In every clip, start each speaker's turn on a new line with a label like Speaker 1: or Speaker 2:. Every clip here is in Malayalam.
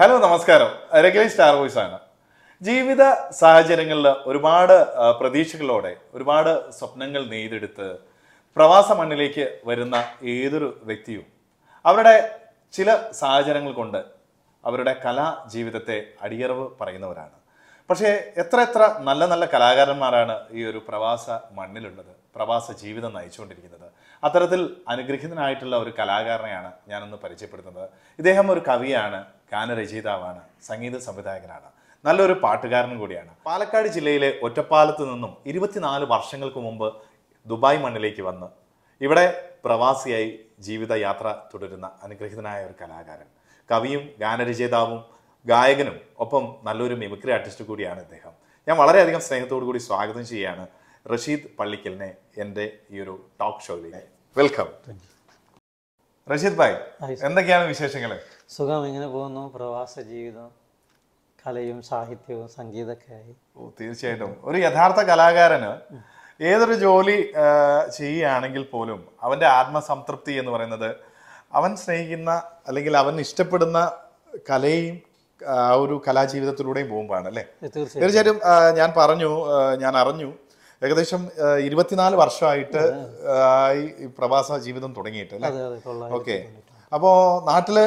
Speaker 1: ഹലോ നമസ്കാരം റെഗുലർ സ്റ്റാർ വോയിസ് ആണ് ജീവിത സാഹചര്യങ്ങളിൽ ഒരുപാട് പ്രതീക്ഷകളോടെ ഒരുപാട് സ്വപ്നങ്ങൾ നേരിടുത്ത് പ്രവാസ മണ്ണിലേക്ക് വരുന്ന ഏതൊരു വ്യക്തിയും അവരുടെ ചില സാഹചര്യങ്ങൾ കൊണ്ട് അവരുടെ കലാ ജീവിതത്തെ അടിയറവ് പറയുന്നവരാണ് പക്ഷേ എത്ര എത്ര നല്ല നല്ല കലാകാരന്മാരാണ് ഈ ഒരു പ്രവാസ മണ്ണിലുള്ളത് പ്രവാസ ജീവിതം നയിച്ചുകൊണ്ടിരിക്കുന്നത് അത്തരത്തിൽ അനുഗ്രഹീതനായിട്ടുള്ള ഒരു കലാകാരനെയാണ് ഞാനൊന്ന് പരിചയപ്പെടുത്തുന്നത് ഇദ്ദേഹം ഒരു കവിയാണ് ഗാനരചയിതാവാണ് സംഗീത സംവിധായകനാണ് നല്ലൊരു പാട്ടുകാരനും കൂടിയാണ് പാലക്കാട് ജില്ലയിലെ ഒറ്റപ്പാലത്ത് നിന്നും ഇരുപത്തിനാല് വർഷങ്ങൾക്ക് മുമ്പ് ദുബായ് മണ്ണിലേക്ക് വന്ന് ഇവിടെ പ്രവാസിയായി ജീവിതയാത്ര തുടരുന്ന അനുഗ്രഹീതനായ ഒരു കലാകാരൻ കവിയും ഗാനരചയിതാവും ഗായകനും ഒപ്പം നല്ലൊരു മിമിക്രി ആർട്ടിസ്റ്റ് കൂടിയാണ് ഇദ്ദേഹം ഞാൻ വളരെയധികം സ്നേഹത്തോടു കൂടി സ്വാഗതം ചെയ്യുകയാണ് റഷീദ് പള്ളിക്കലിനെ എൻ്റെ ഈ ഒരു ടോക്ക് ഷോയിലേക്ക് വെൽക്കം
Speaker 2: റഷീദ് ഭായ് എന്തൊക്കെയാണ് വിശേഷങ്ങൾ സുഖം ഇങ്ങനെ പോകുന്നു പ്രവാസ ജീവിതം കലയും സാഹിത്യവും സംഗീതമൊക്കെ ആയി
Speaker 1: ഓ തീർച്ചയായിട്ടും ഒരു യഥാർത്ഥ കലാകാരന് ഏതൊരു ജോലി ചെയ്യുകയാണെങ്കിൽ പോലും അവൻ്റെ ആത്മസംതൃപ്തി എന്ന് പറയുന്നത് അവൻ സ്നേഹിക്കുന്ന അല്ലെങ്കിൽ അവൻ ഇഷ്ടപ്പെടുന്ന കലയും ആ ഒരു കലാജീവിതത്തിലൂടെയും പോകുമ്പോഴാണ് അല്ലേ
Speaker 2: തീർച്ചയായിട്ടും
Speaker 1: ഞാൻ പറഞ്ഞു ഞാൻ അറിഞ്ഞു ഏകദേശം ഇരുപത്തിനാല് വർഷമായിട്ട് ഈ പ്രവാസ ജീവിതം തുടങ്ങിയിട്ട് അല്ലേ ഓക്കെ അപ്പോ നാട്ടില്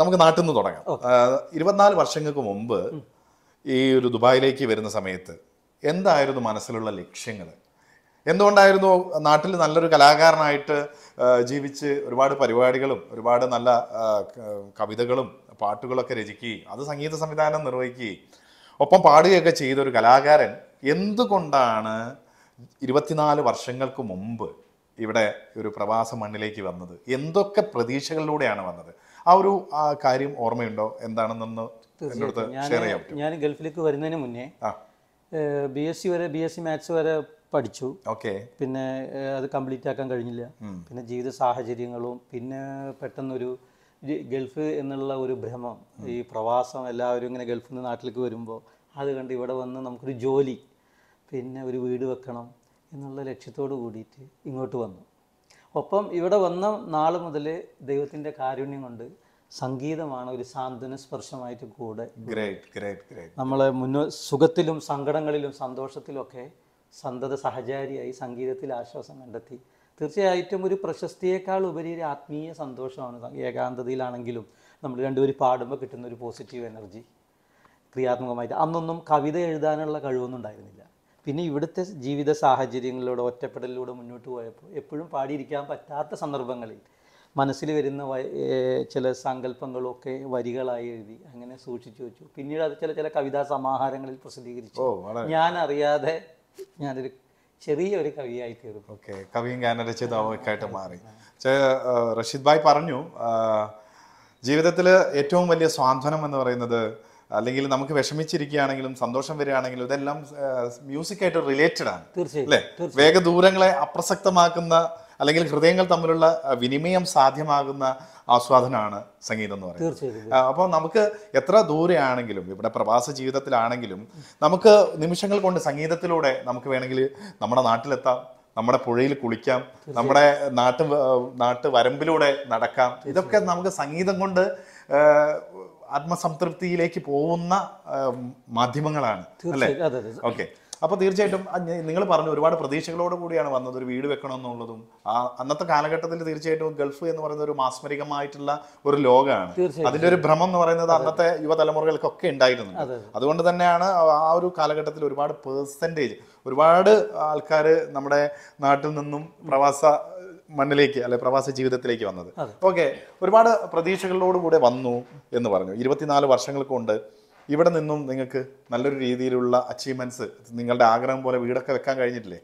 Speaker 1: നമുക്ക് നാട്ടിൽ നിന്ന് തുടങ്ങാം ഇരുപത്തിനാല് വർഷങ്ങൾക്ക് മുമ്പ് ഈ ഒരു ദുബായിലേക്ക് വരുന്ന സമയത്ത് എന്തായിരുന്നു മനസ്സിലുള്ള ലക്ഷ്യങ്ങൾ എന്തുകൊണ്ടായിരുന്നു നാട്ടിൽ നല്ലൊരു കലാകാരനായിട്ട് ജീവിച്ച് ഒരുപാട് പരിപാടികളും ഒരുപാട് നല്ല കവിതകളും പാട്ടുകളൊക്കെ രചിക്കുകയും അത് സംഗീത സംവിധാനം നിർവഹിക്കുകയും ഒപ്പം പാടുകയൊക്കെ ചെയ്ത ഒരു കലാകാരൻ എന്തുകൊണ്ടാണ് ഇരുപത്തിനാല് വർഷങ്ങൾക്ക് മുമ്പ് ഇവിടെ ഒരു പ്രവാസ മണ്ണിലേക്ക് വന്നത് എന്തൊക്കെ പ്രതീക്ഷകളിലൂടെയാണ് വന്നത് ആ ഒരു കാര്യം ഓർമ്മയുണ്ടോ എന്താണെന്നൊന്ന്
Speaker 2: ഞാൻ ഗൾഫിലേക്ക് വരുന്നതിന് മുന്നേ ബി എസ് സി വരെ ബി എസ് സി മാത്സ് വരെ പഠിച്ചു ഓക്കെ പിന്നെ അത് കംപ്ലീറ്റ് ആക്കാൻ കഴിഞ്ഞില്ല പിന്നെ ജീവിത സാഹചര്യങ്ങളും പിന്നെ പെട്ടെന്നൊരു ഗൾഫ് എന്നുള്ള ഒരു ഭ്രമം ഈ പ്രവാസം എല്ലാവരും ഇങ്ങനെ ഗൾഫിൽ നിന്ന് നാട്ടിലേക്ക് വരുമ്പോൾ അത് കണ്ട് ഇവിടെ വന്ന് നമുക്കൊരു ജോലി പിന്നെ ഒരു വീട് വെക്കണം എന്നുള്ള ലക്ഷ്യത്തോടു കൂടിയിട്ട് ഇങ്ങോട്ട് വന്നു ഒപ്പം ഇവിടെ വന്ന നാൾ മുതൽ ദൈവത്തിൻ്റെ കാരുണ്യം കൊണ്ട് സംഗീതമാണ് ഒരു സാന്ത്വന സ്പർശമായിട്ട് കൂടെ നമ്മളെ മുന്നോ സുഖത്തിലും സങ്കടങ്ങളിലും സന്തോഷത്തിലും ഒക്കെ സന്തത സഹചാരിയായി സംഗീതത്തിൽ ആശ്വാസം കണ്ടെത്തി തീർച്ചയായിട്ടും ഒരു പ്രശസ്തിയേക്കാൾ ഉപരി ഒരു ആത്മീയ സന്തോഷമാണ് ഏകാന്തതയിലാണെങ്കിലും നമ്മൾ രണ്ടുപേരും പാടുമ്പോൾ കിട്ടുന്ന ഒരു പോസിറ്റീവ് എനർജി ക്രിയാത്മകമായിട്ട് അന്നൊന്നും കവിത എഴുതാനുള്ള കഴിവൊന്നും ഉണ്ടായിരുന്നില്ല പിന്നെ ഇവിടുത്തെ ജീവിത സാഹചര്യങ്ങളിലൂടെ ഒറ്റപ്പെടലിലൂടെ മുന്നോട്ട് പോയപ്പോൾ എപ്പോഴും പാടിയിരിക്കാൻ പറ്റാത്ത സന്ദർഭങ്ങളിൽ മനസ്സിൽ വരുന്ന ചില സങ്കല്പങ്ങളൊക്കെ വരികളായി എഴുതി അങ്ങനെ സൂക്ഷിച്ചു വെച്ചു പിന്നീട് അത് ചില ചില കവിതാ സമാഹാരങ്ങളിൽ പ്രസിദ്ധീകരിച്ചു ഞാൻ അറിയാതെ ഞാനൊരു ചെറിയൊരു കവിയായി തീർന്നു ഓക്കെ കവിയും രചയിതാവായിട്ട് മാറി
Speaker 1: റഷീദ് ഭായ് പറഞ്ഞു ജീവിതത്തിൽ ഏറ്റവും വലിയ സ്വാന്തനം എന്ന് പറയുന്നത് അല്ലെങ്കിൽ നമുക്ക് വിഷമിച്ചിരിക്കുകയാണെങ്കിലും സന്തോഷം വരികയാണെങ്കിലും ഇതെല്ലാം മ്യൂസിക്കായിട്ട് റിലേറ്റഡ് ആണ് തീർച്ചയായും വേഗദൂരങ്ങളെ അപ്രസക്തമാക്കുന്ന അല്ലെങ്കിൽ ഹൃദയങ്ങൾ തമ്മിലുള്ള വിനിമയം സാധ്യമാകുന്ന ആസ്വാദനമാണ് സംഗീതം എന്ന്
Speaker 2: പറയുന്നത്
Speaker 1: അപ്പോൾ നമുക്ക് എത്ര ദൂരെയാണെങ്കിലും ഇവിടെ പ്രവാസ ജീവിതത്തിലാണെങ്കിലും നമുക്ക് നിമിഷങ്ങൾ കൊണ്ട് സംഗീതത്തിലൂടെ നമുക്ക് വേണമെങ്കിൽ നമ്മുടെ നാട്ടിലെത്താം നമ്മുടെ പുഴയിൽ കുളിക്കാം നമ്മുടെ നാട്ടു നാട്ടു വരമ്പിലൂടെ നടക്കാം ഇതൊക്കെ നമുക്ക് സംഗീതം കൊണ്ട് ആത്മസംതൃപ്തിയിലേക്ക് പോകുന്ന മാധ്യമങ്ങളാണ് അല്ലേ ഓക്കെ അപ്പോൾ തീർച്ചയായിട്ടും നിങ്ങൾ പറഞ്ഞു ഒരുപാട് പ്രതീക്ഷകളോട് കൂടിയാണ് വന്നത് ഒരു വീട് വെക്കണം എന്നുള്ളതും അന്നത്തെ കാലഘട്ടത്തിൽ തീർച്ചയായിട്ടും ഗൾഫ് എന്ന് പറയുന്ന ഒരു മാസ്മരികമായിട്ടുള്ള ഒരു ലോകമാണ് അതിന്റെ ഒരു ഭ്രമം എന്ന് പറയുന്നത് അന്നത്തെ യുവതലമുറകൾക്കൊക്കെ ഉണ്ടായിരുന്നു അതുകൊണ്ട് തന്നെയാണ് ആ ഒരു കാലഘട്ടത്തിൽ ഒരുപാട് പേഴ്സൻറ്റേജ് ഒരുപാട് ആൾക്കാർ നമ്മുടെ നാട്ടിൽ നിന്നും പ്രവാസ മണ്ണിലേക്ക് അല്ലെ പ്രവാസ ജീവിതത്തിലേക്ക് വന്നത് ഓക്കെ ഒരുപാട് പ്രതീക്ഷകളോടുകൂടെ വന്നു എന്ന് പറഞ്ഞു ഇരുപത്തിനാല് വർഷങ്ങൾ കൊണ്ട് ഇവിടെ നിന്നും നിങ്ങൾക്ക് നല്ലൊരു രീതിയിലുള്ള അച്ചീവ്മെന്റ്സ് നിങ്ങളുടെ ആഗ്രഹം പോലെ വീടൊക്കെ വെക്കാൻ കഴിഞ്ഞിട്ടില്ലേ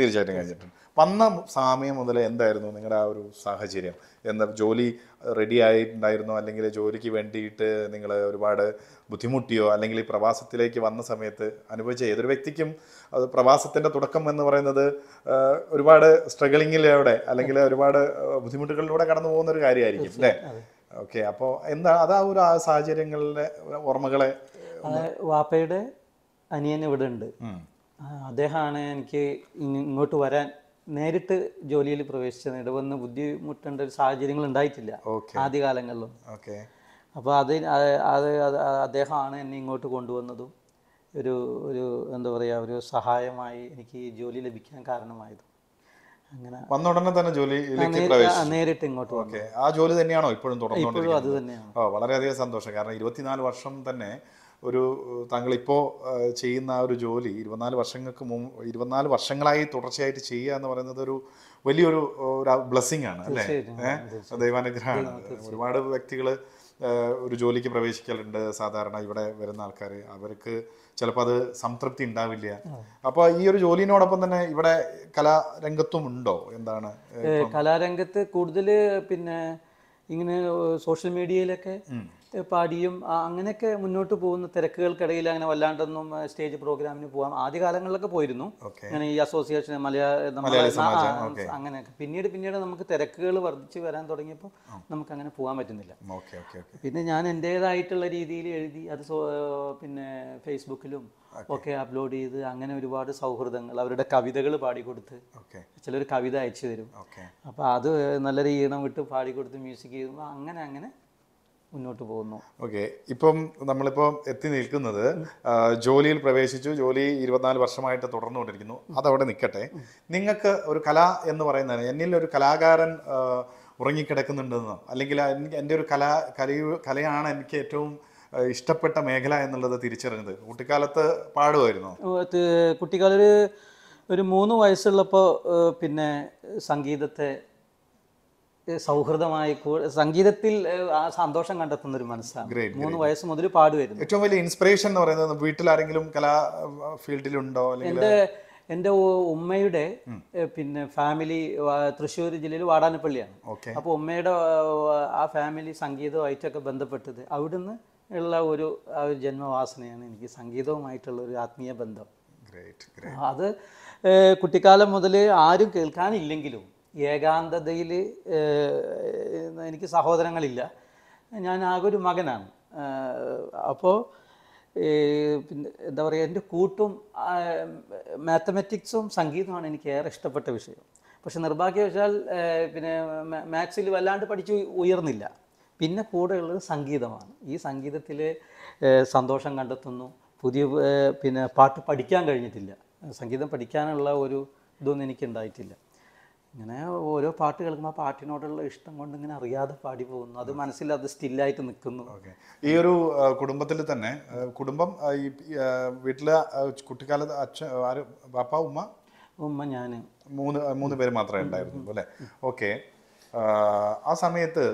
Speaker 1: തീർച്ചയായിട്ടും കഴിഞ്ഞിട്ടുണ്ട് വന്ന സമയം മുതൽ എന്തായിരുന്നു നിങ്ങളുടെ ആ ഒരു സാഹചര്യം എന്താ ജോലി റെഡി ആയിട്ടുണ്ടായിരുന്നോ അല്ലെങ്കിൽ ജോലിക്ക് വേണ്ടിയിട്ട് നിങ്ങൾ ഒരുപാട് ബുദ്ധിമുട്ടിയോ അല്ലെങ്കിൽ ഈ പ്രവാസത്തിലേക്ക് വന്ന സമയത്ത് അനുഭവിച്ച ഏതൊരു വ്യക്തിക്കും അത് പ്രവാസത്തിൻ്റെ തുടക്കം എന്ന് പറയുന്നത് ഒരുപാട് സ്ട്രഗിളിങ്ങിലൂടെ അല്ലെങ്കിൽ ഒരുപാട് ബുദ്ധിമുട്ടുകളിലൂടെ കടന്നു പോകുന്ന ഒരു കാര്യമായിരിക്കും അല്ലേ ഓക്കെ അപ്പോൾ എന്താ അതാ ഒരു ആ
Speaker 2: സാഹചര്യങ്ങളിലെ ഓർമ്മകളെ വാപ്പയുടെ അനിയൻ ഇവിടെ ഉണ്ട് അദ്ദേഹമാണ് എനിക്ക് ഇങ്ങോട്ട് വരാൻ നേരിട്ട് ജോലിയിൽ പ്രവേശിച്ചത് ഇടവന്ന് ബുദ്ധിമുട്ടേണ്ട ഒരു സാഹചര്യങ്ങൾ ഉണ്ടായിട്ടില്ല ആദ്യകാലങ്ങളിലും ഓക്കെ അപ്പോൾ അത് അത് അദ്ദേഹമാണ് എന്നെ ഇങ്ങോട്ട് കൊണ്ടുവന്നതും ഒരു ഒരു എന്താ പറയുക ഒരു സഹായമായി എനിക്ക് ജോലി ലഭിക്കാൻ കാരണമായത്
Speaker 1: വന്ന ഉടനെ തന്നെ ജോലി
Speaker 2: നേരിട്ട് ഇങ്ങോട്ട് ഓക്കെ
Speaker 1: ആ ജോലി തന്നെയാണോ ഇപ്പോഴും തുടർന്നുകൊണ്ടിരിക്കുന്നത്
Speaker 2: ഓ വളരെയധികം സന്തോഷം
Speaker 1: കാരണം ഇരുപത്തിനാല് വർഷം തന്നെ ഒരു ഇപ്പോൾ ചെയ്യുന്ന ആ ഒരു ജോലി ഇരുപത്തിനാല് വർഷങ്ങൾക്ക് മുമ്പ് ഇരുപത്തിനാല് വർഷങ്ങളായി തുടർച്ചയായിട്ട് ചെയ്യുക എന്ന് പറയുന്നത് ഒരു വലിയൊരു ഒരു ബ്ലെസ്സിങ് ആണ് അല്ലേ ദൈവാനുഗ്രഹമാണ് ഒരുപാട് വ്യക്തികൾ ഒരു ജോലിക്ക് പ്രവേശിക്കലുണ്ട് സാധാരണ ഇവിടെ വരുന്ന ആൾക്കാർ അവർക്ക് ചിലപ്പോൾ അത് സംതൃപ്തി ഉണ്ടാവില്ല അപ്പോൾ ഈ ഒരു ജോലിനോടൊപ്പം തന്നെ ഇവിടെ കലാരംഗത്തും ഉണ്ടോ എന്താണ്
Speaker 2: കലാരംഗത്ത് കൂടുതൽ പിന്നെ ഇങ്ങനെ സോഷ്യൽ മീഡിയയിലൊക്കെ പാടിയും അങ്ങനെയൊക്കെ മുന്നോട്ട് പോകുന്ന തിരക്കുകൾക്കിടയിൽ അങ്ങനെ വല്ലാണ്ടൊന്നും സ്റ്റേജ് പ്രോഗ്രാമിന് പോകാം ആദ്യ കാലങ്ങളിലൊക്കെ പോയിരുന്നു അങ്ങനെ ഈ അസോസിയേഷൻ മലയാള അങ്ങനെ പിന്നീട് പിന്നീട് നമുക്ക് തിരക്കുകൾ വർദ്ധിച്ച് വരാൻ തുടങ്ങിയപ്പോൾ നമുക്ക് അങ്ങനെ പോകാൻ പറ്റുന്നില്ല പിന്നെ ഞാൻ എൻ്റെതായിട്ടുള്ള രീതിയിൽ എഴുതി അത് പിന്നെ ഫേസ്ബുക്കിലും ഒക്കെ അപ്ലോഡ് ചെയ്ത് അങ്ങനെ ഒരുപാട് സൗഹൃദങ്ങൾ അവരുടെ കവിതകൾ പാടിക്കൊടുത്ത് ചിലർ കവിത അയച്ചു തരും അപ്പോൾ അത് നല്ലൊരു ഈണം വിട്ട് പാടിക്കൊടുത്ത് മ്യൂസിക് ചെയ്യുന്നു അങ്ങനെ അങ്ങനെ മുന്നോട്ട് പോകുന്നു
Speaker 1: ഓക്കെ ഇപ്പം നമ്മളിപ്പോൾ എത്തി നിൽക്കുന്നത് ജോലിയിൽ പ്രവേശിച്ചു ജോലി ഇരുപത്തിനാല് വർഷമായിട്ട് തുടർന്നുകൊണ്ടിരിക്കുന്നു അതവിടെ നിൽക്കട്ടെ നിങ്ങൾക്ക് ഒരു കല എന്ന് പറയുന്നത് എന്നിൽ ഒരു കലാകാരൻ ഉറങ്ങിക്കിടക്കുന്നുണ്ടെന്നോ അല്ലെങ്കിൽ എൻ്റെ ഒരു കല കലയാണ് എനിക്ക് ഏറ്റവും ഇഷ്ടപ്പെട്ട മേഖല എന്നുള്ളത് തിരിച്ചറിഞ്ഞത് കുട്ടിക്കാലത്ത് പാടുമായിരുന്നു
Speaker 2: കുട്ടിക്കാലൊരു ഒരു മൂന്ന് വയസ്സുള്ളപ്പോൾ പിന്നെ സംഗീതത്തെ സൗഹൃദമായി സംഗീതത്തിൽ ആ സന്തോഷം കണ്ടെത്തുന്ന ഒരു മനസ്സാണ് മൂന്ന് വയസ്സ് മുതൽ പാടുവരുന്നു ഏറ്റവും വലിയ ഇൻസ്പിറേഷൻ എന്ന് പറയുന്നത് വീട്ടിൽ ആരെങ്കിലും കലാ ഫീൽഡിലുണ്ടോ എൻ്റെ എൻ്റെ ഉമ്മയുടെ പിന്നെ ഫാമിലി തൃശ്ശൂർ ജില്ലയിൽ വാടാനപ്പള്ളിയാണ് അപ്പോൾ ഉമ്മയുടെ ആ ഫാമിലി സംഗീതവുമായിട്ടൊക്കെ ബന്ധപ്പെട്ടത് അവിടുന്ന് ഉള്ള ഒരു ആ ഒരു ജന്മവാസനയാണ് എനിക്ക് സംഗീതവുമായിട്ടുള്ള ഒരു ആത്മീയ ബന്ധം അത് കുട്ടിക്കാലം മുതൽ ആരും കേൾക്കാനില്ലെങ്കിലും ഏകാന്തതയിൽ എനിക്ക് സഹോദരങ്ങളില്ല ഞാൻ ആകെ ഒരു മകനാണ് അപ്പോൾ പിന്നെ എന്താ പറയുക എൻ്റെ കൂട്ടും മാത്തമെറ്റിക്സും സംഗീതമാണ് എനിക്ക് ഏറെ ഇഷ്ടപ്പെട്ട വിഷയം പക്ഷെ നിർഭാഗ്യവശാൽ പിന്നെ മാത്സിൽ വല്ലാണ്ട് പഠിച്ച് ഉയർന്നില്ല പിന്നെ കൂടെയുള്ളത് സംഗീതമാണ് ഈ സംഗീതത്തിൽ സന്തോഷം കണ്ടെത്തുന്നു പുതിയ പിന്നെ പാട്ട് പഠിക്കാൻ കഴിഞ്ഞിട്ടില്ല സംഗീതം പഠിക്കാനുള്ള ഒരു ഇതൊന്നും എനിക്കുണ്ടായിട്ടില്ല ഇങ്ങനെ ഓരോ പാട്ട് കേൾക്കുമ്പോൾ ആ പാട്ടിനോടുള്ള ഇഷ്ടം കൊണ്ട് ഇങ്ങനെ അറിയാതെ പാടി പോകുന്നു അത് മനസ്സിൽ അത് സ്റ്റില്ലായിട്ട് നിൽക്കുന്നു
Speaker 1: ഈ ഒരു കുടുംബത്തിൽ തന്നെ കുടുംബം ഈ വീട്ടിലെ കുട്ടിക്കാലത്ത് അച്ഛൻ ആര് പാപ്പ ഉമ്മ ഉമ്മ ഞാൻ മൂന്ന് മൂന്ന് പേര് മാത്രമേ ഉണ്ടായിരുന്നുള്ളൂ അല്ലേ ഓക്കെ ആ സമയത്ത്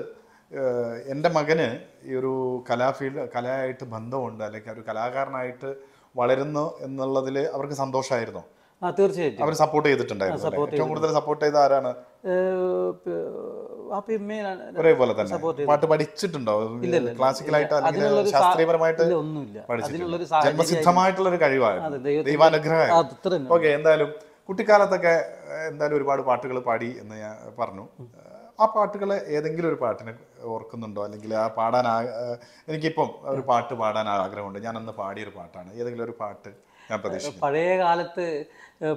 Speaker 1: എൻ്റെ മകന് ഈ ഒരു കലാഫീൽഡ് കലയായിട്ട് ബന്ധമുണ്ട് അല്ലെങ്കിൽ ഒരു കലാകാരനായിട്ട് വളരുന്നു എന്നുള്ളതിൽ അവർക്ക് സന്തോഷമായിരുന്നു തീർച്ചയായിട്ടും അവർ സപ്പോർട്ട് ചെയ്തിട്ടുണ്ടായിരുന്നു ഏറ്റവും കൂടുതൽ സപ്പോർട്ട്
Speaker 2: ചെയ്ത ആരാണ് ഒരേപോലെ തന്നെ പാട്ട്
Speaker 1: പഠിച്ചിട്ടുണ്ടോ ക്ലാസിക്കലായിട്ട് അല്ലെങ്കിൽ ശാസ്ത്രീയപരമായിട്ട് ജന്മസിദ്ധമായിട്ടുള്ള ഒരു കഴിവായിരുന്നു ദൈവാനുഗ്രഹം ഓക്കെ എന്തായാലും കുട്ടിക്കാലത്തൊക്കെ എന്തായാലും ഒരുപാട് പാട്ടുകൾ പാടി എന്ന് ഞാൻ പറഞ്ഞു ആ പാട്ടുകൾ ഏതെങ്കിലും ഒരു പാട്ടിനെ ഓർക്കുന്നുണ്ടോ അല്ലെങ്കിൽ ആ പാടാൻ എനിക്കിപ്പം ഒരു പാട്ട് പാടാൻ ആഗ്രഹമുണ്ട് ഞാൻ അന്ന് പാടിയൊരു പാട്ടാണ് ഏതെങ്കിലും ഒരു പാട്ട്
Speaker 2: പഴയ കാലത്ത്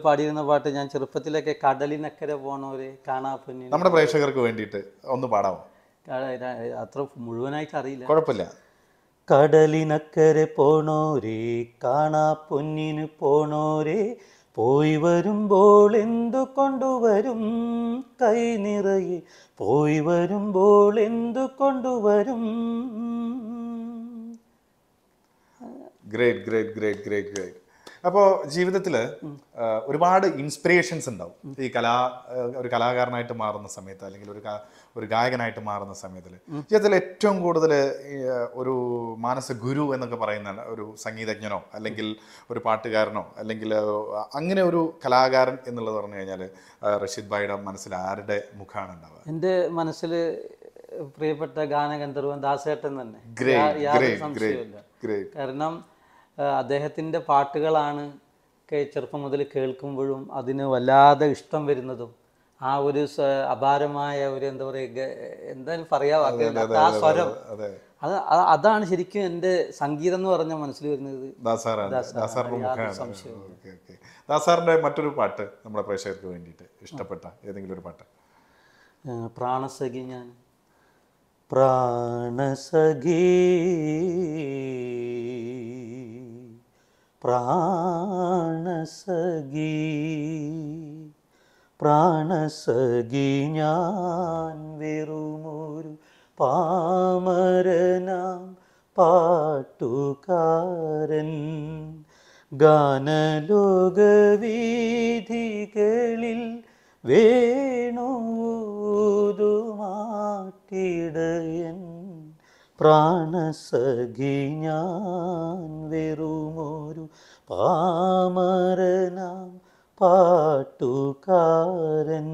Speaker 2: പാടിയിരുന്ന പാട്ട് ഞാൻ ചെറുപ്പത്തിലൊക്കെ കടലിനക്കരെ പോണവര് കാണാ നമ്മുടെ പ്രേക്ഷകർക്ക് വേണ്ടിയിട്ട് ഒന്ന് പാടാമോ അത്ര മുഴുവനായിട്ട് അറിയില്ല കുഴപ്പമില്ല കടലിനക്കരെ പോണോരെ കാണാ പൊന്നിന് പോയി വരുമ്പോൾ എന്തു കൊണ്ടുവരും കൈ നിറയെ പോയി വരുമ്പോൾ എന്തു കൊണ്ടുവരും
Speaker 1: great great great great great
Speaker 2: അപ്പോൾ ജീവിതത്തിൽ
Speaker 1: ഒരുപാട് ഇൻസ്പിറേഷൻസ് ഉണ്ടാവും ഈ കലാ ഒരു കലാകാരനായിട്ട് മാറുന്ന സമയത്ത് അല്ലെങ്കിൽ ഒരു ഒരു ഗായകനായിട്ട് മാറുന്ന സമയത്തിൽ ജീവിതത്തിൽ ഏറ്റവും കൂടുതൽ ഒരു മാനസ ഗുരു എന്നൊക്കെ പറയുന്ന ഒരു സംഗീതജ്ഞനോ അല്ലെങ്കിൽ ഒരു പാട്ടുകാരനോ അല്ലെങ്കിൽ അങ്ങനെ ഒരു കലാകാരൻ എന്നുള്ളത് പറഞ്ഞു കഴിഞ്ഞാൽ റഷീദ് ഭായിയുടെ മനസ്സിൽ ആരുടെ മുഖമാണ്
Speaker 2: ഉണ്ടാവുക എൻ്റെ മനസ്സിൽ പ്രിയപ്പെട്ട ഗാനഗന്ധർവൻ ദാസേട്ടൻ തന്നെ കാരണം അദ്ദേഹത്തിൻ്റെ പാട്ടുകളാണ് ചെറുപ്പം മുതൽ കേൾക്കുമ്പോഴും അതിന് വല്ലാതെ ഇഷ്ടം വരുന്നതും ആ ഒരു അപാരമായ ഒരു എന്താ പറയുക എന്തായാലും പറയാ ആ സ്വരം അത് അതാണ് ശരിക്കും എൻ്റെ സംഗീതം എന്ന് പറഞ്ഞ മനസ്സിൽ വരുന്നത്
Speaker 1: ദാസാറിൻ്റെ മറ്റൊരു പാട്ട് നമ്മുടെ പ്രേക്ഷകർക്ക് വേണ്ടിയിട്ട് ഇഷ്ടപ്പെട്ട ഏതെങ്കിലും ഒരു പാട്ട്
Speaker 2: പ്രാണസഖി ഞാൻ പ്രാണസഖീ പ്രാണസഖി പ്രാണസഖി ഞാൻ വെറുമൊരു പാമരനാം പാട്ടുകാരൻ ഗാനലോകവീഥികളിൽ വേണുതുമാട്ടിടയൻ പ്രാണസഖി ഞാൻ വെറുമൊരു പാമരനാം പാട്ടുകാരൻ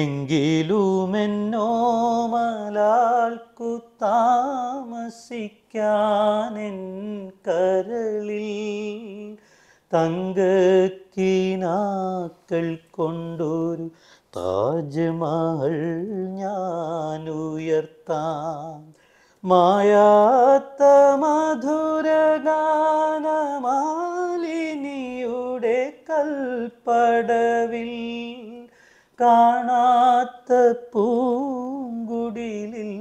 Speaker 2: എങ്കിലും എന്നോ എങ്കിലുമെന്നോമലാൾക്കു താമസിക്കാനെൻ കരളിൽ തങ്കക്കിനാക്കൾ കൊണ്ടൊരു താജ്മഹൽ ഞാനുയർത്താം മായാത്ത മധുരഗാനമാലിനിയുടെ കൽപ്പടവിൽ കാണാത്ത പൂങ്കുടിലിൽ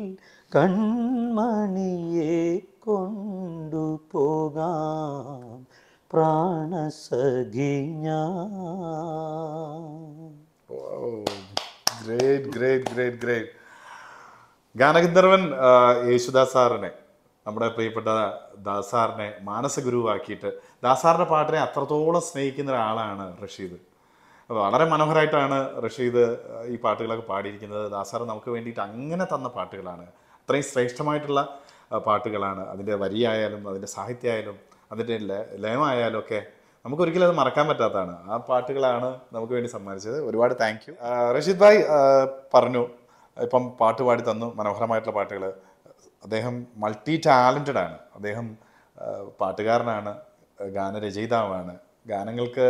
Speaker 2: കൺമണിയെ കൊണ്ടുപോകാം പ്രാണസഖിഞ്ഞ
Speaker 1: ഗ്രേറ്റ് ഗ്രേറ്റ് ഗ്രേറ്റ് ഗ്രേറ്റ് ഗാനഗന്ധർവൻ യേശുദാസ് സാറിനെ നമ്മുടെ പ്രിയപ്പെട്ട ദാസാറിനെ മാനസഗുരുവാക്കിയിട്ട് ദാസാറിൻ്റെ പാട്ടിനെ അത്രത്തോളം സ്നേഹിക്കുന്ന ഒരാളാണ് റഷീദ് വളരെ മനോഹരമായിട്ടാണ് റഷീദ് ഈ പാട്ടുകളൊക്കെ പാടിയിരിക്കുന്നത് ദാസാർ നമുക്ക് വേണ്ടിയിട്ട് അങ്ങനെ തന്ന പാട്ടുകളാണ് അത്രയും ശ്രേഷ്ഠമായിട്ടുള്ള പാട്ടുകളാണ് അതിൻ്റെ വരിയായാലും അതിൻ്റെ സാഹിത്യമായാലും അതിൻ്റെ ലയമായാലും ഒക്കെ നമുക്ക് ഒരിക്കലും അത് മറക്കാൻ പറ്റാത്തതാണ് ആ പാട്ടുകളാണ് നമുക്ക് വേണ്ടി സമ്മാനിച്ചത് ഒരുപാട് താങ്ക് യു റഷീദ് ഭായ് പറഞ്ഞു ഇപ്പം പാട്ട് പാടി തന്നു മനോഹരമായിട്ടുള്ള പാട്ടുകൾ അദ്ദേഹം മൾട്ടി ടാലൻറ്റഡ് ആണ് അദ്ദേഹം പാട്ടുകാരനാണ് ഗാനരചയിതാവാണ് ഗാനങ്ങൾക്ക്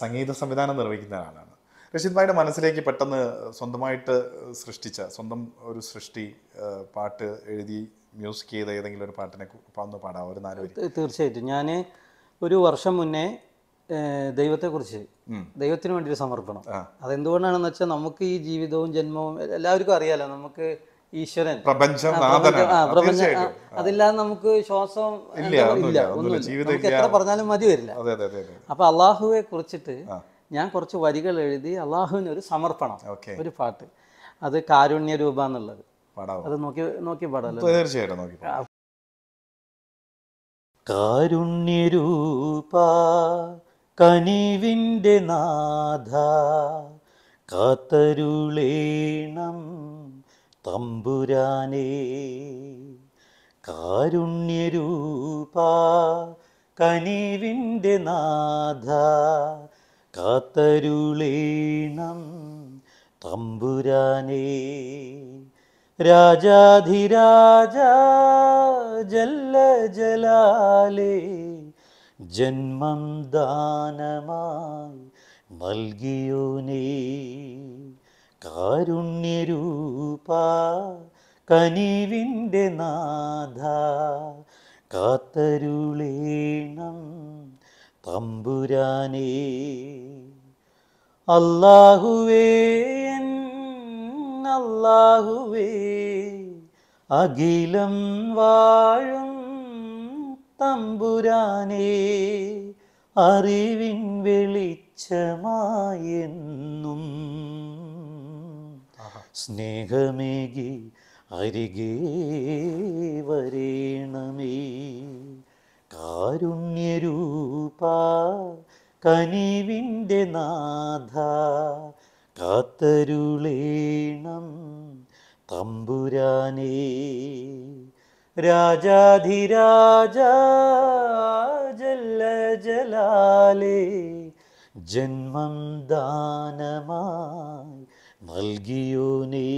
Speaker 1: സംഗീത സംവിധാനം നിർവഹിക്കുന്ന ആളാണ് റഷീദ് ഭായിയുടെ മനസ്സിലേക്ക് പെട്ടെന്ന് സ്വന്തമായിട്ട് സൃഷ്ടിച്ച സ്വന്തം ഒരു സൃഷ്ടി പാട്ട് എഴുതി മ്യൂസിക് ചെയ്ത ഏതെങ്കിലും ഒരു പാട്ടിനെ ഒന്ന് പാടാം ഒരു നാല്
Speaker 2: തീർച്ചയായിട്ടും ഞാൻ ഒരു വർഷം മുന്നേ ദൈവത്തെക്കുറിച്ച് ദൈവത്തിന് വേണ്ടി ഒരു സമർപ്പണം അതെന്തുകൊണ്ടാണെന്ന് വെച്ചാൽ നമുക്ക് ഈ ജീവിതവും ജന്മവും എല്ലാവർക്കും അറിയാലോ നമുക്ക് ഈശ്വരൻ പ്രപഞ്ചം അതില്ലാതെ നമുക്ക് ശ്വാസം ഇല്ല നമുക്ക് എത്ര പറഞ്ഞാലും മതി വരില്ല അപ്പൊ അള്ളാഹുവെ കുറിച്ചിട്ട് ഞാൻ കുറച്ച് വരികൾ എഴുതി അള്ളാഹുവിന് ഒരു സമർപ്പണം ഒരു പാട്ട് അത് കാരുണ്യ രൂപ എന്നുള്ളത് അത് നോക്കി നോക്കി പാടാലോ തീർച്ചയായിട്ടും കാരുണ്യരൂപ കനിവിൻ്റെ നാഥ കാത്തരുളേണം തമ്പുരാനേ കാരുണ്യരൂപ കനിവിൻ്റെ നാഥ കാത്തരുളേണം തമ്പുരാനേ രാജാധിരാജ ജല്ല ജലാലേ ജന്മം ദാനമായി നൽകിയോനേ കാരുണ്യരൂപ കനിവിൻ്റെ നാഥ കാത്തരുളേണം തമ്പുരാനേ അല്ലാഹുവേ അല്ലാഹുവേ അഖിലം വാഴും തമ്പുരാനേ അറിവിൻ വെളിച്ചമായെന്നും സ്നേഹമേകി അരികെ വരേണമേ കാരുണ്യരൂപ കനിവിൻ്റെ നാഥ കാത്തരുളേണം തമ്പുരാനേ രാജാധിരാജല്ല ജലാലേ ജന്മം ദാനമായി നൽകിയോനേ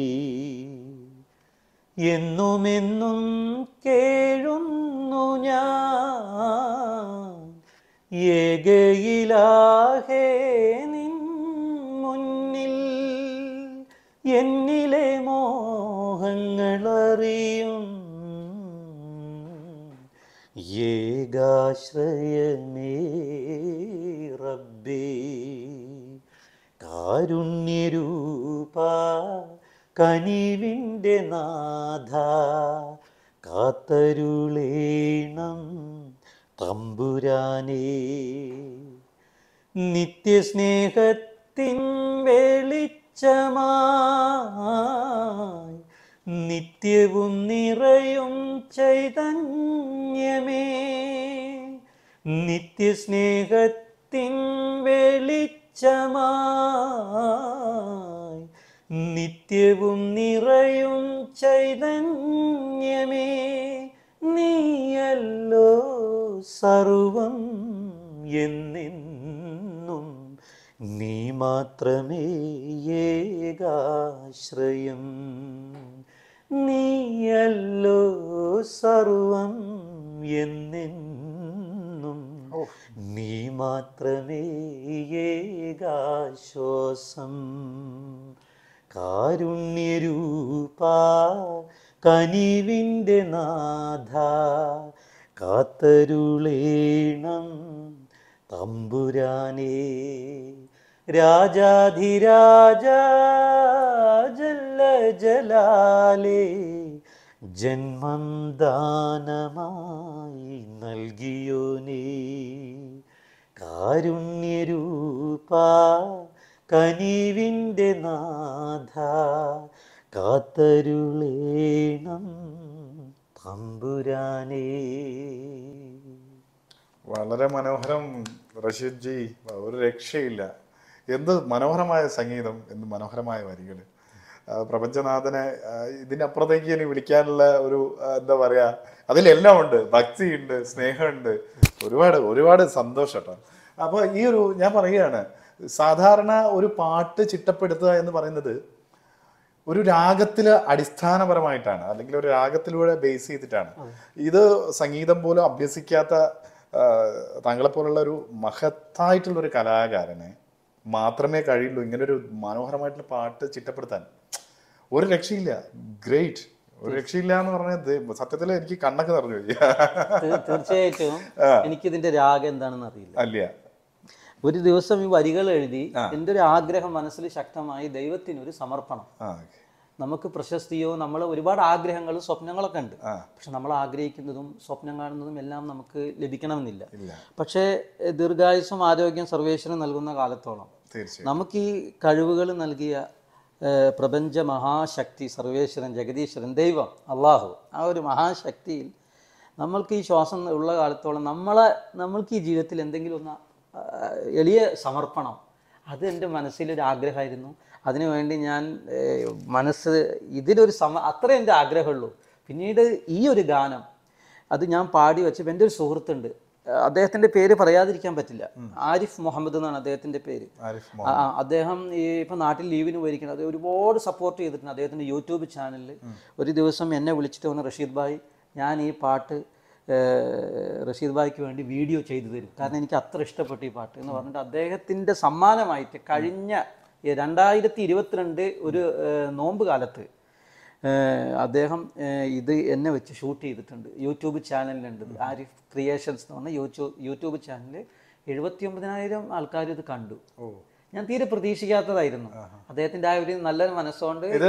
Speaker 2: എന്നുമെന്നും കേഴുന്നു ഞാൻ ഏകയിലാഹേ എന്നിലെ മോഹങ്ങളറിയും ഏകാശ്രയമേ റബ്ബേ കാരുണ്യരൂപ കനിവിൻ്റെ നാഥ കാത്തരുളേണം തമ്പുരാനേ നിത്യസ്നേഹത്തിൻ വെളിച്ച വെളിച്ചമായി നിത്യവും നിറയും ചൈതന്യമേ നിത്യസ്നേഹത്തിൻ വെളിച്ചമായി നിത്യവും നിറയും ചൈതന്യമേ നീയല്ലോ സർവം എന്നിന്ന് നീ മാത്രമേ ഏകാശ്രയം നീയല്ലോ സർവം എന്നെന്നും നീ മാത്രമേ ഏകാശ്വാസം കാരുണ്യരൂപ കനിവിൻ്റെ നാഥ കാത്തരുളേണം തമ്പുരാനേ രാജാധിരാജ ജല്ല ജലാലേ ജന്മം ദാനമായി നീ കാരുണ്യരൂപ കനിവിൻ്റെ നാഥ കാത്തരുളേണം തമ്പുരാനേ വളരെ മനോഹരം
Speaker 1: റഷീദ് ജി ഒരു രക്ഷയില്ല എന്ത് മനോഹരമായ സംഗീതം എന്ത് മനോഹരമായ വരികൾ പ്രപഞ്ചനാഥനെ ഇതിനപ്പുറത്തേക്ക് ഇനി വിളിക്കാനുള്ള ഒരു എന്താ പറയുക അതിലെല്ലാം ഉണ്ട് ഉണ്ട് സ്നേഹമുണ്ട് ഒരുപാട് ഒരുപാട് സന്തോഷം കേട്ടോ അപ്പോൾ ഈ ഒരു ഞാൻ പറയുകയാണ് സാധാരണ ഒരു പാട്ട് ചിട്ടപ്പെടുത്തുക എന്ന് പറയുന്നത് ഒരു രാഗത്തിൽ അടിസ്ഥാനപരമായിട്ടാണ് അല്ലെങ്കിൽ ഒരു രാഗത്തിലൂടെ ബേസ് ചെയ്തിട്ടാണ് ഇത് സംഗീതം പോലും അഭ്യസിക്കാത്ത താങ്കളെപ്പോലുള്ള ഒരു മഹത്തായിട്ടുള്ള ഒരു കലാകാരനെ മാത്രമേ കഴിയുള്ളൂ ഒരു മനോഹരമായിട്ടുള്ള പാട്ട് ചിട്ടപ്പെടുത്താൻ ഒരു രക്ഷയില്ല ഗ്രേറ്റ് ഒരു രക്ഷയില്ല എന്ന് പറഞ്ഞാൽ
Speaker 2: സത്യത്തിൽ എനിക്ക് കണ്ണൊക്കെ നിറഞ്ഞു തീർച്ചയായിട്ടും എനിക്കിതിന്റെ രാഗം എന്താണെന്ന് അറിയില്ല അല്ല ഒരു ദിവസം ഈ വരികൾ എഴുതി എന്റെ ഒരു ആഗ്രഹം മനസ്സിൽ ശക്തമായി ദൈവത്തിന് ഒരു സമർപ്പണം നമുക്ക് പ്രശസ്തിയോ നമ്മൾ ഒരുപാട് ആഗ്രഹങ്ങൾ സ്വപ്നങ്ങളൊക്കെ ഉണ്ട് പക്ഷെ നമ്മൾ ആഗ്രഹിക്കുന്നതും സ്വപ്നം കാണുന്നതും എല്ലാം നമുക്ക് ലഭിക്കണമെന്നില്ല പക്ഷേ ദീർഘായുസം ആരോഗ്യം സർവേശനം നൽകുന്ന കാലത്തോളം നമുക്ക് ഈ കഴിവുകൾ നൽകിയ പ്രപഞ്ച മഹാശക്തി സർവേശ്വരൻ ജഗദീശ്വരൻ ദൈവം അള്ളാഹു ആ ഒരു മഹാശക്തിയിൽ നമ്മൾക്ക് ഈ ശ്വാസം ഉള്ള കാലത്തോളം നമ്മളെ നമ്മൾക്ക് ഈ ജീവിതത്തിൽ എന്തെങ്കിലും ഒന്ന് എളിയ സമർപ്പണം അത് എൻ്റെ മനസ്സിലൊരു ആഗ്രഹമായിരുന്നു അതിനുവേണ്ടി ഞാൻ മനസ്സ് ഇതിലൊരു സമ അത്രേ എൻ്റെ ആഗ്രഹമുള്ളൂ പിന്നീട് ഈ ഒരു ഗാനം അത് ഞാൻ പാടി വെച്ചപ്പോൾ എൻ്റെ ഒരു സുഹൃത്തുണ്ട് അദ്ദേഹത്തിന്റെ പേര് പറയാതിരിക്കാൻ പറ്റില്ല ആരിഫ് മുഹമ്മദ് എന്നാണ് അദ്ദേഹത്തിന്റെ പേര് അദ്ദേഹം ഈ ഇപ്പം നാട്ടിൽ ലീവിന് പോയിരിക്കുന്നത് അത് ഒരുപാട് സപ്പോർട്ട് ചെയ്തിട്ടുണ്ട് അദ്ദേഹത്തിന്റെ യൂട്യൂബ് ചാനലിൽ ഒരു ദിവസം എന്നെ വിളിച്ചിട്ട് വന്ന റഷീദ് ഭായ് ഞാൻ ഈ പാട്ട് റഷീദ് ഭായിക്ക് വേണ്ടി വീഡിയോ ചെയ്തു തരും കാരണം എനിക്ക് അത്ര ഇഷ്ടപ്പെട്ടു ഈ പാട്ട് എന്ന് പറഞ്ഞിട്ട് അദ്ദേഹത്തിന്റെ സമ്മാനമായിട്ട് കഴിഞ്ഞ രണ്ടായിരത്തി ഇരുപത്തിരണ്ട് ഒരു നോമ്പ് കാലത്ത് അദ്ദേഹം ഇത് എന്നെ വെച്ച് ഷൂട്ട് ചെയ്തിട്ടുണ്ട് യൂട്യൂബ് ചാനലിലുണ്ട് ആരിഫ് ക്രിയേഷൻസ് എന്ന് പറഞ്ഞ യൂട്യൂബ് യൂട്യൂബ് ചാനലിൽ എഴുപത്തി ഒമ്പതിനായിരം ആൾക്കാർ ഇത് കണ്ടു ഓ ഞാൻ തീരെ പ്രതീക്ഷിക്കാത്തതായിരുന്നു അദ്ദേഹത്തിന്റെ ആ ഒരു നല്ലൊരു മനസ്സുകൊണ്ട് ഇത്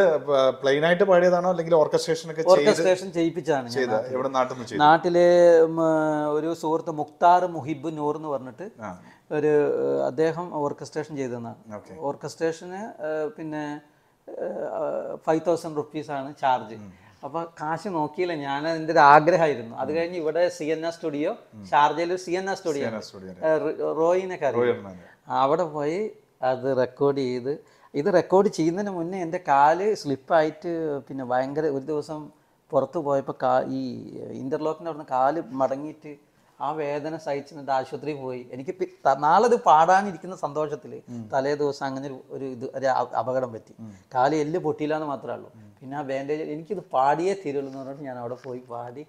Speaker 1: പ്ലെയിൻ ആയിട്ട് പാടിയതാണോ അല്ലെങ്കിൽ ഓർക്കസ്ട്രേഷൻ ഒക്കെ ഓർക്കസ്ട്രേഷൻ
Speaker 2: ചെയ്യിപ്പിച്ചാണ് നാട്ടിലെ ഒരു സുഹൃത്ത് മുക്താർ മുഹിബ് നൂർ എന്ന് പറഞ്ഞിട്ട് ഒരു അദ്ദേഹം ഓർക്കസ്ട്രേഷൻ ചെയ്തതെന്നാണ് ഓർക്കസ്ട്രേഷന് പിന്നെ ഫൈവ് തൗസൻഡ് റുപ്പീസ് ആണ് ചാർജ് അപ്പൊ കാശ് നോക്കിയില്ല ഞാൻ അതിന്റെ ഒരു ആഗ്രഹമായിരുന്നു അത് കഴിഞ്ഞ് ഇവിടെ സി എൻ ആർ സ്റ്റുഡിയോ ഷാർജയിൽ സി എൻ ആർ സ്റ്റുഡിയോ റോയിനെ അറിയാം അവിടെ പോയി അത് റെക്കോർഡ് ചെയ്ത് ഇത് റെക്കോർഡ് ചെയ്യുന്നതിന് മുന്നേ എൻ്റെ കാല് സ്ലിപ്പായിട്ട് പിന്നെ ഭയങ്കര ഒരു ദിവസം പുറത്ത് പോയപ്പോൾ കാ ഈ ഇൻ്റർലോക്കിൻ്റെ അവിടുന്ന് കാല് മടങ്ങിയിട്ട് ആ വേദന സഹിച്ച് എന്നിട്ട് ആശുപത്രിയിൽ പോയി എനിക്ക് നാളെ ഇത് പാടാനിരിക്കുന്ന സന്തോഷത്തിൽ തലേ ദിവസം അങ്ങനെ ഒരു ഇത് ഒരു അപകടം പറ്റി കാല് എല്ല് പൊട്ടിയില്ല എന്ന് മാത്രമേ ഉള്ളൂ പിന്നെ ആ ബാൻഡേജ് എനിക്കിത് പാടിയേ തീരുള്ളൂ എന്ന് പറഞ്ഞിട്ട് ഞാൻ അവിടെ പോയി പാടി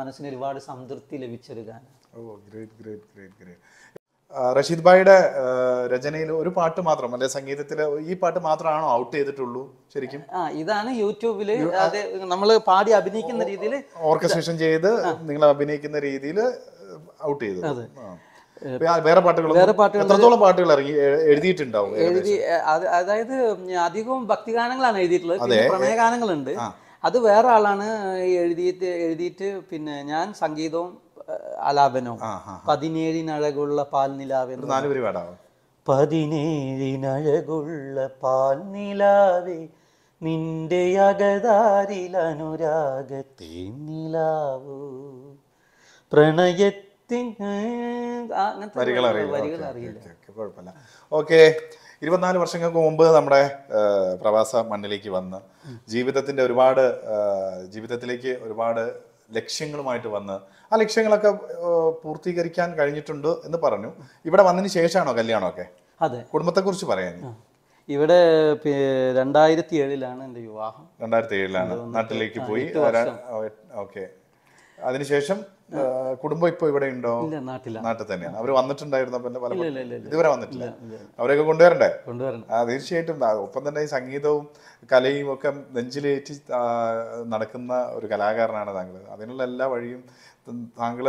Speaker 2: മനസ്സിന് ഒരുപാട് സംതൃപ്തി ലഭിച്ചൊരു ഗാനം
Speaker 1: oh great great great great Rasheed ഭായിയുടെ രചനയിൽ ഒരു പാട്ട് മാത്രം അല്ലെ സംഗീതത്തിൽ ഈ പാട്ട് മാത്രമാണോ
Speaker 2: ഔട്ട് ചെയ്തിട്ടുള്ളൂ ശരിക്കും ആ ഇതാണ് യൂട്യൂബിൽ നമ്മൾ പാടി അഭിനയിക്കുന്ന രീതിയിൽ
Speaker 1: ഓർക്കസ്ട്രേഷൻ ചെയ്ത് നിങ്ങൾ അഭിനയിക്കുന്ന രീതിയിൽ ഔട്ട് ചെയ്തത് വേറെ പാട്ടുകൾ വേറെ പാട്ടുകൾ എത്രത്തോളം പാട്ടുകൾ ഇറങ്ങി എഴുതിയിട്ടുണ്ടാവും എഴുതി
Speaker 2: അതായത് അധികവും ഭക്തിഗാനങ്ങളാണ് എഴുതിയിട്ടുള്ളത് പ്രണയഗാനങ്ങളുണ്ട് അത് വേറെ ആളാണ് എഴുതിയിട്ട് എഴുതിയിട്ട് പിന്നെ ഞാൻ സംഗീതവും ആലാപനവും പതിനേഴിനഴകുള്ള പാൽ നിലാവ് നാല് പരിപാടാവും പതിനേഴിനഴകുള്ള പാൽ നിലാവേ നിന്റെ അകതാരിൽ അനുരാഗത്തെ നിലാവൂ പ്രണയത്തിന് വരികൾ
Speaker 1: അറിയില്ല ഓക്കെ ഇരുപത്തിനാല് വർഷങ്ങൾക്ക് മുമ്പ് നമ്മുടെ പ്രവാസ മണ്ണിലേക്ക് വന്ന് ജീവിതത്തിൻ്റെ ഒരുപാട് ജീവിതത്തിലേക്ക് ഒരുപാട് ലക്ഷ്യങ്ങളുമായിട്ട് വന്ന് ആ ലക്ഷ്യങ്ങളൊക്കെ പൂർത്തീകരിക്കാൻ കഴിഞ്ഞിട്ടുണ്ട് എന്ന് പറഞ്ഞു ഇവിടെ വന്നതിന് ശേഷമാണോ കല്യാണമൊക്കെ അതെ കുടുംബത്തെക്കുറിച്ച് പറയാൻ
Speaker 2: ഇവിടെ രണ്ടായിരത്തി ഏഴിലാണ് എൻ്റെ വിവാഹം
Speaker 1: രണ്ടായിരത്തി ഏഴിലാണ് നാട്ടിലേക്ക് പോയി ഓക്കെ അതിനുശേഷം കുടുംബം ഇപ്പൊ ഇവിടെ ഉണ്ടോ നാട്ടിൽ തന്നെയാണ് അവര് വന്നിട്ടുണ്ടായിരുന്നു ഇതുവരെ വന്നിട്ടില്ല അവരൊക്കെ കൊണ്ടുവരണ്ടേ തീർച്ചയായിട്ടും ഒപ്പം തന്നെ ഈ സംഗീതവും കലയും ഒക്കെ നെഞ്ചിലേറ്റി നടക്കുന്ന ഒരു കലാകാരനാണ് താങ്കൾ അതിനുള്ള എല്ലാ വഴിയും താങ്കൾ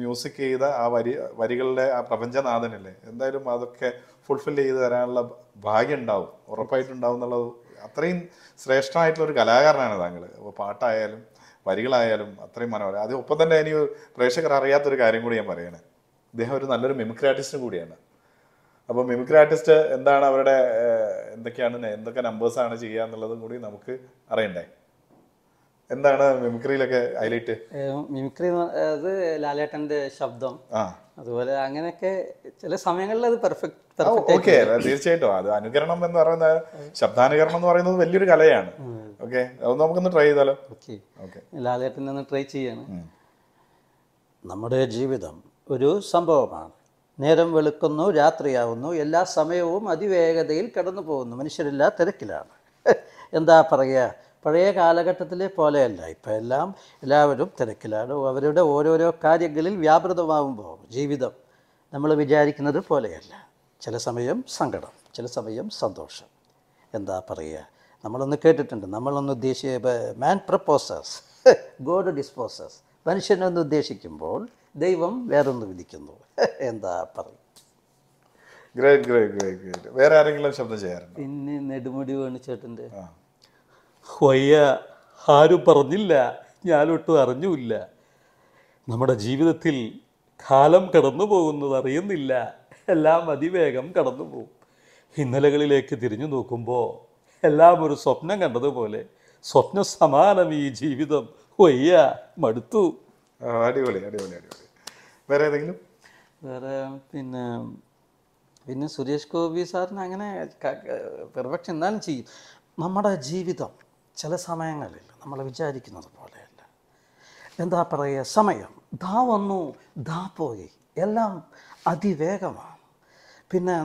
Speaker 1: മ്യൂസിക് ചെയ്ത ആ വരി വരികളിലെ ആ പ്രപഞ്ചനാഥനല്ലേ എന്തായാലും അതൊക്കെ ഫുൾഫിൽ ചെയ്ത് തരാനുള്ള ഭാഗ്യം ഉണ്ടാവും ഉറപ്പായിട്ടുണ്ടാവും എന്നുള്ളത് അത്രയും ശ്രേഷ്ഠമായിട്ടുള്ള ഒരു കലാകാരനാണ് താങ്കൾ അപ്പോൾ പാട്ടായാലും വരികളായാലും അത്രയും മനോഹരം അത് ഒപ്പം തന്നെ ഇനി പ്രേക്ഷകർ അറിയാത്തൊരു കാര്യം കൂടി ഞാൻ പറയണേ അദ്ദേഹം ഒരു നല്ലൊരു മിമിക്രി ആർട്ടിസ്റ്റും കൂടിയാണ് അപ്പോൾ മിമിക്രി ആർട്ടിസ്റ്റ് എന്താണ് അവരുടെ എന്തൊക്കെയാണ് എന്തൊക്കെ നമ്പേഴ്സാണ് ചെയ്യുക എന്നുള്ളതും കൂടി നമുക്ക് അറിയണ്ടേ എന്താണ് മിമിക്രിയിലൊക്കെ ഹൈലൈറ്റ്
Speaker 2: മിമിക്രി അത് ലാലേട്ടന്റെ ശബ്ദം അതുപോലെ അങ്ങനെയൊക്കെ ചില സമയങ്ങളിൽ അത് പെർഫെക്റ്റ് ഓക്കെ
Speaker 1: തീർച്ചയായിട്ടും അത് അനുകരണം എന്ന് പറയുന്ന ശബ്ദാനുകരണം
Speaker 2: എന്ന് പറയുന്നത് വലിയൊരു കലയാണ് ഓക്കെ അത് നമുക്കൊന്ന് ട്രൈ ചെയ്താലോ ലാലേട്ടൻ ഒന്ന് ട്രൈ ചെയ്യാണ് നമ്മുടെ ജീവിതം ഒരു സംഭവമാണ് നേരം വെളുക്കുന്നു രാത്രിയാവുന്നു എല്ലാ സമയവും അതിവേഗതയിൽ കടന്നു പോകുന്നു മനുഷ്യരെല്ലാം തിരക്കിലാണ് എന്താ പറയുക പഴയ കാലഘട്ടത്തിലെ പോലെയല്ല ഇപ്പം എല്ലാം എല്ലാവരും തിരക്കിലാണ് അവരുടെ ഓരോരോ കാര്യങ്ങളിൽ വ്യാപൃതമാവുമ്പോൾ ജീവിതം നമ്മൾ വിചാരിക്കുന്നത് പോലെയല്ല ചില സമയം സങ്കടം ചില സമയം സന്തോഷം എന്താ പറയുക നമ്മളൊന്ന് കേട്ടിട്ടുണ്ട് നമ്മളൊന്ന് ഉദ്ദേശിച്ച മാൻ പ്രപ്പോസസ് ഗോഡ് ഡിസ്പോസസ് മനുഷ്യനൊന്ന് ഉദ്ദേശിക്കുമ്പോൾ ദൈവം വേറൊന്ന് വിധിക്കുന്നു എന്താ പറയും
Speaker 1: ഗ്രേറ്റ് ഗ്രേറ്റ് ഗ്രേറ്റ് ഗ്രേറ്റ് വേറെ ആരെങ്കിലും ശബ്ദം
Speaker 2: ചെയ്യാറുണ്ട് ഇന്ന് നെടുമുടി ഹൊയ്യ ആരും പറഞ്ഞില്ല ഞാനൊട്ടും അറിഞ്ഞുമില്ല നമ്മുടെ ജീവിതത്തിൽ കാലം കടന്നു പോകുന്നത് അറിയുന്നില്ല എല്ലാം അതിവേഗം കടന്നുപോകും ഇന്നലകളിലേക്ക് തിരിഞ്ഞു നോക്കുമ്പോൾ എല്ലാം ഒരു സ്വപ്നം കണ്ടതുപോലെ സ്വപ്ന സമാനം ഈ ജീവിതം വയ്യ മടുത്തു അടിപൊളി അടിപൊളി അടിപൊളി വേറെ ഏതെങ്കിലും വേറെ പിന്നെ പിന്നെ സുരേഷ് ഗോപി സാറിന് അങ്ങനെ പെർഫെക്ഷൻ എന്നാലും ചെയ്യും നമ്മുടെ ജീവിതം ചില സമയങ്ങളിൽ നമ്മൾ വിചാരിക്കുന്നത് പോലെയല്ല എന്താ പറയുക സമയം ധാ വന്നു ദാ പോയി എല്ലാം അതിവേഗമാണ് പിന്നെ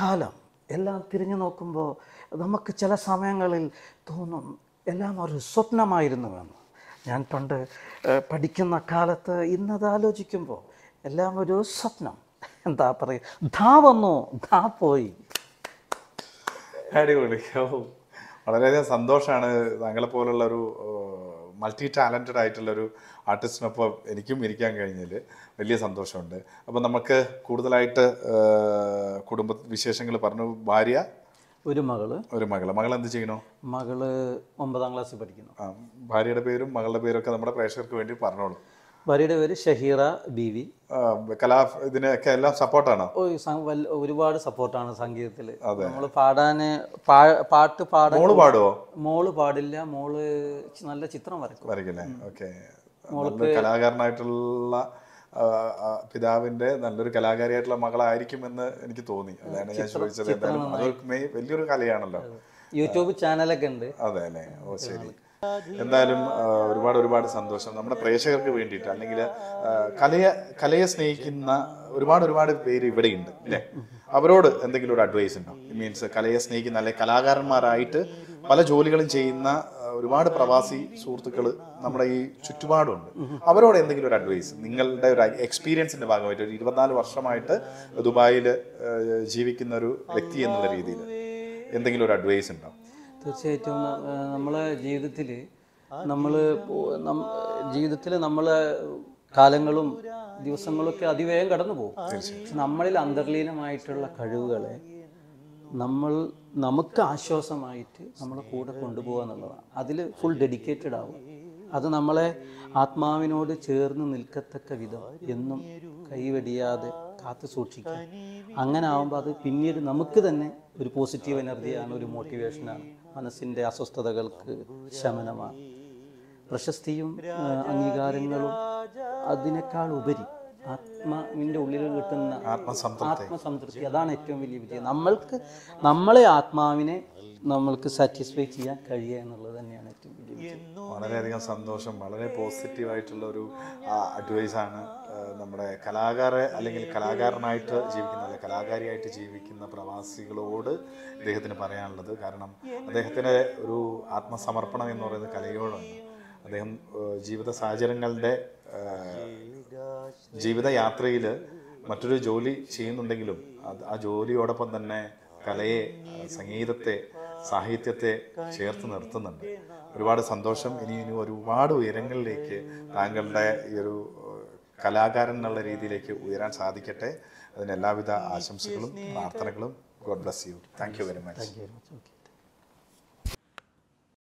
Speaker 2: കാലം എല്ലാം തിരിഞ്ഞു നോക്കുമ്പോൾ നമുക്ക് ചില സമയങ്ങളിൽ തോന്നും എല്ലാം ഒരു സ്വപ്നമായിരുന്നുവെന്ന് ഞാൻ പണ്ട് പഠിക്കുന്ന കാലത്ത് ഇന്നത് ആലോചിക്കുമ്പോൾ എല്ലാം ഒരു സ്വപ്നം എന്താ പറയുക ധാ വന്നു ധാ പോയി
Speaker 1: അടിപൊളി വളരെയധികം സന്തോഷമാണ് താങ്കളെ പോലുള്ള ഒരു മൾട്ടി ടാലൻറ്റഡ് ആയിട്ടുള്ളൊരു ആർട്ടിസ്റ്റിനൊപ്പം എനിക്കും ഇരിക്കാൻ കഴിഞ്ഞതിൽ വലിയ സന്തോഷമുണ്ട് അപ്പോൾ നമുക്ക് കൂടുതലായിട്ട് കുടുംബ വിശേഷങ്ങൾ പറഞ്ഞു ഭാര്യ ഒരു മകള് ഒരു മകള് മകൾ എന്ത് ചെയ്യണോ
Speaker 2: മകള് ഒമ്പതാം ക്ലാസ്സിൽ പഠിക്കുന്നു
Speaker 1: ഭാര്യയുടെ പേരും മകളുടെ പേരും ഒക്കെ നമ്മുടെ പ്രേക്ഷകർക്ക് വേണ്ടി പറഞ്ഞോളൂ ഭാര്യയുടെ പേര് ഷഹീറ ബീവി കലാ ഇതിനൊക്കെ എല്ലാം സപ്പോർട്ടാണോ
Speaker 2: ഒരുപാട് സപ്പോർട്ടാണ് സംഗീതത്തിൽ നമ്മൾ പാടാന് പാട്ട് പാടാൻ മോള് പാടുവോ മോള് പാടില്ല മോള് നല്ല ചിത്രം വരക്കും വരക്കില്ലേ ഓക്കെ
Speaker 1: കലാകാരനായിട്ടുള്ള പിതാവിന്റെ നല്ലൊരു കലാകാരിയായിട്ടുള്ള മകളായിരിക്കും എന്ന് എനിക്ക് തോന്നി അതാണ് ഞാൻ ചോദിച്ചത് അതൊരു വലിയൊരു കലയാണല്ലോ യൂട്യൂബ് ചാനലൊക്കെ ഉണ്ട് അതെ അല്ലേ ഓ ശരി എന്തായാലും ഒരുപാട് ഒരുപാട് സന്തോഷം നമ്മുടെ പ്രേക്ഷകർക്ക് വേണ്ടിയിട്ട് അല്ലെങ്കിൽ കലയെ കലയെ സ്നേഹിക്കുന്ന ഒരുപാട് ഒരുപാട് പേര് ഇവിടെയുണ്ട് അല്ലേ അവരോട് എന്തെങ്കിലും ഒരു അഡ്വൈസ് ഉണ്ടോ മീൻസ് കലയെ സ്നേഹിക്കുന്ന അല്ലെ കലാകാരന്മാരായിട്ട് പല ജോലികളും ചെയ്യുന്ന ഒരുപാട് പ്രവാസി സുഹൃത്തുക്കൾ നമ്മുടെ ഈ ചുറ്റുപാടുണ്ട് അവരോട് എന്തെങ്കിലും ഒരു അഡ്വൈസ് നിങ്ങളുടെ ഒരു എക്സ്പീരിയൻസിന്റെ ഭാഗമായിട്ട് ഒരു ഇരുപത്തിനാല് വർഷമായിട്ട് ദുബായിൽ ജീവിക്കുന്ന ഒരു വ്യക്തി എന്നുള്ള രീതിയിൽ എന്തെങ്കിലും ഒരു അഡ്വൈസ് ഉണ്ടോ
Speaker 2: തീർച്ചയായിട്ടും നമ്മളെ ജീവിതത്തിൽ നമ്മൾ ജീവിതത്തിൽ നമ്മളെ കാലങ്ങളും ദിവസങ്ങളൊക്കെ അതിവേഗം കടന്നു പോകും നമ്മളിൽ അന്തർലീനമായിട്ടുള്ള കഴിവുകളെ നമ്മൾ നമുക്ക് ആശ്വാസമായിട്ട് നമ്മളെ കൂടെ കൊണ്ടുപോകുക എന്നുള്ളതാണ് അതിൽ ഫുൾ ഡെഡിക്കേറ്റഡ് ആവും അത് നമ്മളെ ആത്മാവിനോട് ചേർന്ന് നിൽക്കത്തക്ക വിധം എന്നും കൈവെടിയാതെ കാത്തു സൂക്ഷിക്കുക അങ്ങനെ ആവുമ്പോൾ അത് പിന്നീട് നമുക്ക് തന്നെ ഒരു പോസിറ്റീവ് എനർജിയാണ് ഒരു മോട്ടിവേഷനാണ് മനസ്സിൻ്റെ അസ്വസ്ഥതകൾക്ക് ശമനമാണ് പ്രശസ്തിയും അംഗീകാരങ്ങളും അതിനേക്കാൾ ഉപരി ആത്മാവിൻ്റെ ഉള്ളിൽ കിട്ടുന്ന ആത്മസംതൃപ്തി അതാണ് ഏറ്റവും വലിയ വിജയം നമ്മൾക്ക് നമ്മളെ ആത്മാവിനെ നമ്മൾക്ക് സാറ്റിസ്ഫൈ ചെയ്യാൻ കഴിയുക എന്നുള്ളത് തന്നെയാണ് ഏറ്റവും വലിയ
Speaker 1: വളരെയധികം സന്തോഷം വളരെ പോസിറ്റീവായിട്ടുള്ള ഒരു അഡ്വൈസാണ് നമ്മുടെ കലാകാര അല്ലെങ്കിൽ കലാകാരനായിട്ട് ജീവിക്കുന്ന അല്ലെങ്കിൽ കലാകാരിയായിട്ട് ജീവിക്കുന്ന പ്രവാസികളോട് അദ്ദേഹത്തിന് പറയാനുള്ളത് കാരണം അദ്ദേഹത്തിൻ്റെ ഒരു ആത്മസമർപ്പണം എന്ന് പറയുന്നത് കലയോടാണ് അദ്ദേഹം ജീവിത സാഹചര്യങ്ങളുടെ ജീവിതയാത്രയിൽ മറ്റൊരു ജോലി ചെയ്യുന്നുണ്ടെങ്കിലും ആ ജോലിയോടൊപ്പം തന്നെ കലയെ സംഗീതത്തെ സാഹിത്യത്തെ ചേർത്ത് നിർത്തുന്നുണ്ട് ഒരുപാട് സന്തോഷം ഇനി ഇനി ഒരുപാട് ഉയരങ്ങളിലേക്ക് താങ്കളുടെ ഈ ഒരു കലാകാരൻ എന്നുള്ള രീതിയിലേക്ക് ഉയരാൻ സാധിക്കട്ടെ അതിന് എല്ലാവിധ ആശംസകളും പ്രാർത്ഥനകളും God bless you thank you very
Speaker 2: much